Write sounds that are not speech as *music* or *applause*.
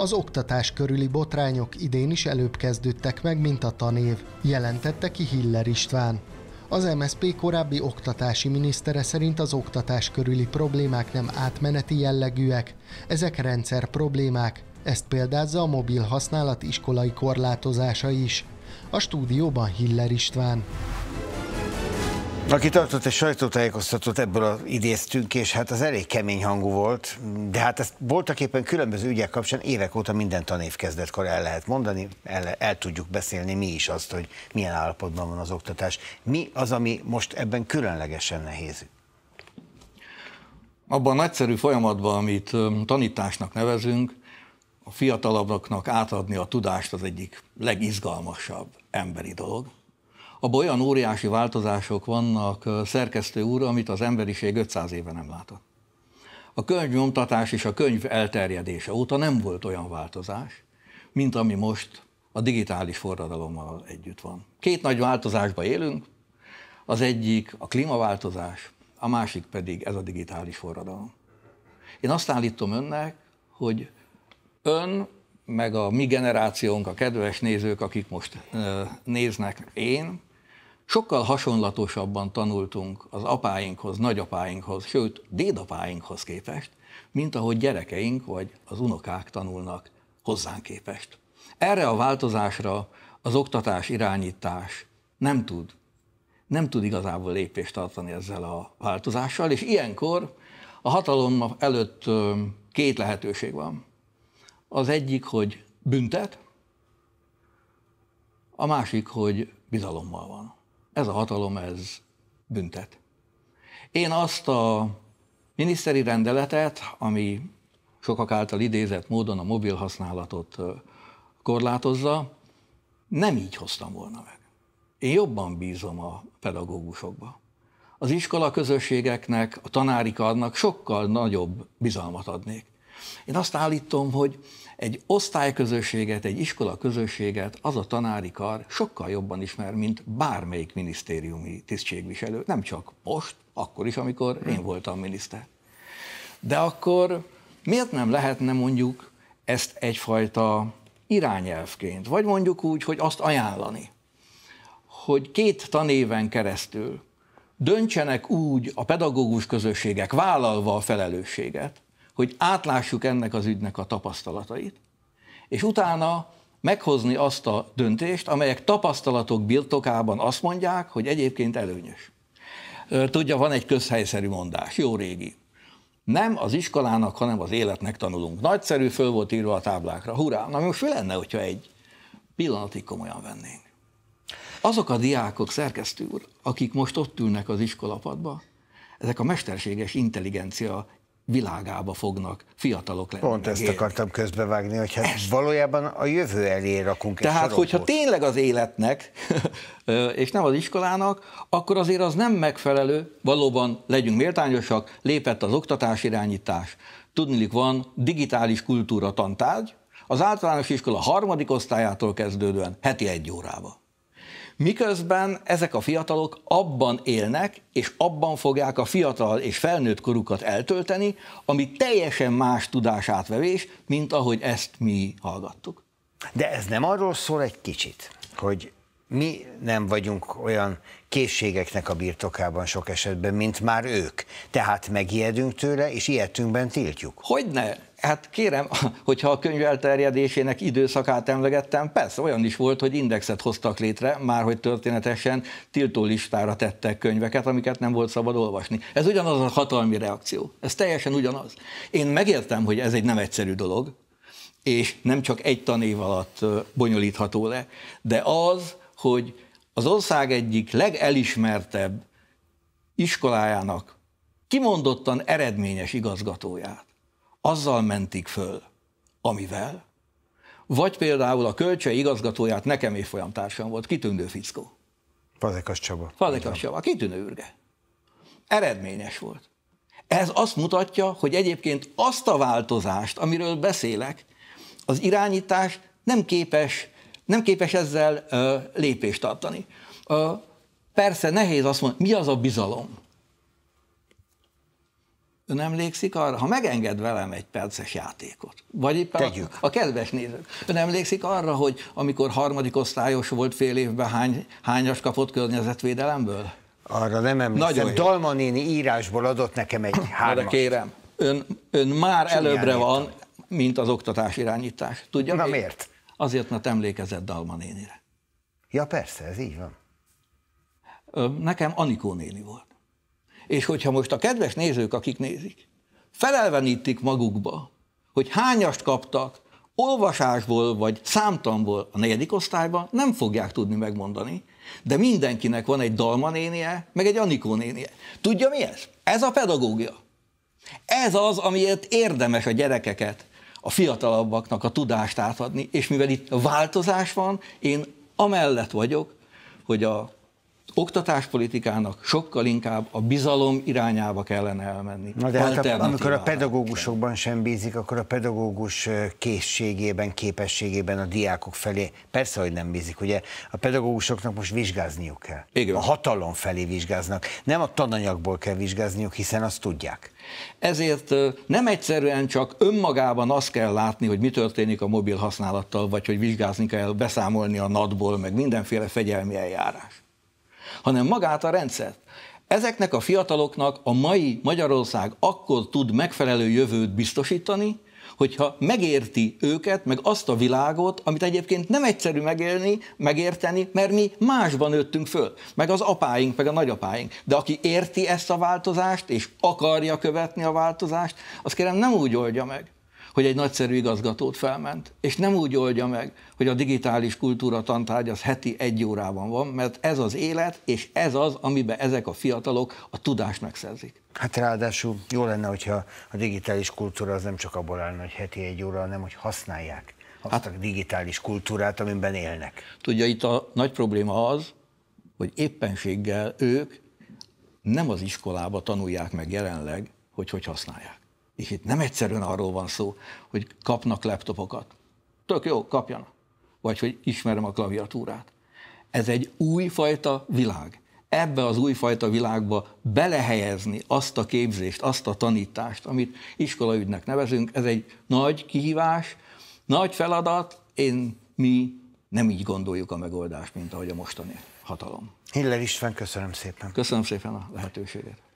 Az oktatás körüli botrányok idén is előbb kezdődtek meg, mint a tanév, jelentette ki Hiller István. Az MSZP korábbi oktatási minisztere szerint az oktatás körüli problémák nem átmeneti jellegűek, ezek rendszer problémák, ezt példázza a mobil használat iskolai korlátozása is. A stúdióban Hiller István. Aki tartott egy sajtótájékoztatót, ebből az idéztünk, és hát az elég kemény hangú volt, de hát ezt voltak éppen különböző ügyek kapcsán évek óta minden tanév kezdetkor el lehet mondani, el, el tudjuk beszélni mi is azt, hogy milyen állapotban van az oktatás. Mi az, ami most ebben különlegesen nehéz? Abban a nagyszerű folyamatban, amit tanításnak nevezünk, a fiatalabbaknak átadni a tudást az egyik legizgalmasabb emberi dolog abban olyan óriási változások vannak, szerkesztő úr, amit az emberiség 500 éve nem látott. A könyvnyomtatás és a könyv elterjedése óta nem volt olyan változás, mint ami most a digitális forradalommal együtt van. Két nagy változásba élünk, az egyik a klímaváltozás, a másik pedig ez a digitális forradalom. Én azt állítom önnek, hogy ön, meg a mi generációnk, a kedves nézők, akik most néznek, én, sokkal hasonlatosabban tanultunk az apáinkhoz, nagyapáinkhoz, sőt, dédapáinkhoz képest, mint ahogy gyerekeink vagy az unokák tanulnak hozzánk képest. Erre a változásra az oktatás irányítás nem tud, nem tud igazából lépést tartani ezzel a változással, és ilyenkor a hatalom előtt két lehetőség van. Az egyik, hogy büntet, a másik, hogy bizalommal van ez a hatalom, ez büntet. Én azt a miniszteri rendeletet, ami sokak által idézett módon a mobil használatot korlátozza, nem így hoztam volna meg. Én jobban bízom a pedagógusokba. Az iskola közösségeknek, a tanári karnak sokkal nagyobb bizalmat adnék. Én azt állítom, hogy egy osztályközösséget, egy iskola közösséget az a tanári kar sokkal jobban ismer, mint bármelyik minisztériumi tisztségviselő. Nem csak most, akkor is, amikor hm. én voltam miniszter. De akkor miért nem lehetne mondjuk ezt egyfajta irányelvként, vagy mondjuk úgy, hogy azt ajánlani, hogy két tanéven keresztül döntsenek úgy a pedagógus közösségek, vállalva a felelősséget, hogy átlássuk ennek az ügynek a tapasztalatait, és utána meghozni azt a döntést, amelyek tapasztalatok birtokában azt mondják, hogy egyébként előnyös. Tudja, van egy közhelyszerű mondás, jó régi. Nem az iskolának, hanem az életnek tanulunk. Nagyszerű, föl volt írva a táblákra. Hurrá! Na most mi lenne, hogyha egy pillanatig komolyan vennénk? Azok a diákok, szerkesztő úr, akik most ott ülnek az iskolapadba, ezek a mesterséges intelligencia világába fognak fiatalok lenni. Pont ezt akartam közbevágni, hogy hát valójában a jövő elé rakunk Tehát, egy hogyha tényleg az életnek, *laughs* és nem az iskolának, akkor azért az nem megfelelő, valóban legyünk méltányosak, lépett az irányítás. Tudnilik van digitális kultúra tantárgy, az általános iskola harmadik osztályától kezdődően heti egy órába. Miközben ezek a fiatalok abban élnek, és abban fogják a fiatal és felnőtt korukat eltölteni, ami teljesen más tudásátvevés, mint ahogy ezt mi hallgattuk. De ez nem arról szól egy kicsit, hogy mi nem vagyunk olyan készségeknek a birtokában sok esetben, mint már ők. Tehát megijedünk tőle, és ilyetünkben tiltjuk. Hogyne? Hát kérem, *laughs* hogyha a könyv elterjedésének időszakát emlegettem, persze olyan is volt, hogy indexet hoztak létre, már hogy történetesen tiltó listára tettek könyveket, amiket nem volt szabad olvasni. Ez ugyanaz a hatalmi reakció. Ez teljesen ugyanaz. Én megértem, hogy ez egy nem egyszerű dolog, és nem csak egy tanév alatt bonyolítható le, de az, hogy az ország egyik legelismertebb iskolájának kimondottan eredményes igazgatóját, azzal mentik föl, amivel, vagy például a kölcsei igazgatóját nekem évfolyamtársam volt, kitűnő fickó. Fazekas Csaba. Fazekas Csaba, kitűnő ürge. Eredményes volt. Ez azt mutatja, hogy egyébként azt a változást, amiről beszélek, az irányítás nem képes, nem képes ezzel ö, lépést tartani. Ö, persze nehéz azt mondani, mi az a bizalom. Ön emlékszik arra, ha megenged velem egy perces játékot, vagy éppen Tegyük. a, a kedves nézők, ön emlékszik arra, hogy amikor harmadik osztályos volt fél évben, hány, hányas kapott környezetvédelemből? Arra nem emlékszem. Nagyon Dalma néni írásból adott nekem egy hármat. De kérem, ön, ön már Csúnyán előbbre értem. van, mint az oktatás irányítás. Tudja Na miért? miért? Azért, mert emlékezett Dalma nénire. Ja persze, ez így van. Nekem Anikó néni volt. És hogyha most a kedves nézők, akik nézik, felelvenítik magukba, hogy hányast kaptak olvasásból vagy számtamból a negyedik osztályban, nem fogják tudni megmondani. De mindenkinek van egy Dalma nénie, meg egy Anikó nénie. Tudja mi ez? Ez a pedagógia. Ez az, amiért érdemes a gyerekeket, a fiatalabbaknak a tudást átadni, és mivel itt változás van, én amellett vagyok, hogy a oktatáspolitikának sokkal inkább a bizalom irányába kellene elmenni. Na de hát a, amikor a pedagógusokban sem bízik, akkor a pedagógus készségében, képességében a diákok felé persze, hogy nem bízik. Ugye a pedagógusoknak most vizsgázniuk kell. Igen. A hatalom felé vizsgáznak. Nem a tananyagból kell vizsgázniuk, hiszen azt tudják. Ezért nem egyszerűen csak önmagában azt kell látni, hogy mi történik a mobil használattal, vagy hogy vizsgázni kell beszámolni a NAD-ból, meg mindenféle fegyelmi eljárás hanem magát a rendszert. Ezeknek a fiataloknak a mai Magyarország akkor tud megfelelő jövőt biztosítani, hogyha megérti őket, meg azt a világot, amit egyébként nem egyszerű megélni, megérteni, mert mi másban nőttünk föl, meg az apáink, meg a nagyapáink. De aki érti ezt a változást, és akarja követni a változást, az kérem nem úgy oldja meg, hogy egy nagyszerű igazgatót felment, és nem úgy oldja meg, hogy a digitális kultúra tantárgy az heti egy órában van, mert ez az élet, és ez az, amiben ezek a fiatalok a tudást megszerzik. Hát ráadásul jó lenne, hogyha a digitális kultúra az nem csak abból állna, hogy heti egy óra, hanem hogy használják azt hát, a digitális kultúrát, amiben élnek. Tudja, itt a nagy probléma az, hogy éppenséggel ők nem az iskolába tanulják meg jelenleg, hogy hogy használják. És itt nem egyszerűen arról van szó, hogy kapnak laptopokat. Tök jó, kapjanak. Vagy hogy ismerem a klaviatúrát. Ez egy újfajta világ. Ebbe az újfajta világba belehelyezni azt a képzést, azt a tanítást, amit iskolaügynek nevezünk, ez egy nagy kihívás, nagy feladat, én mi nem így gondoljuk a megoldást, mint ahogy a mostani hatalom. Hiller István, köszönöm szépen. Köszönöm szépen a lehetőséget.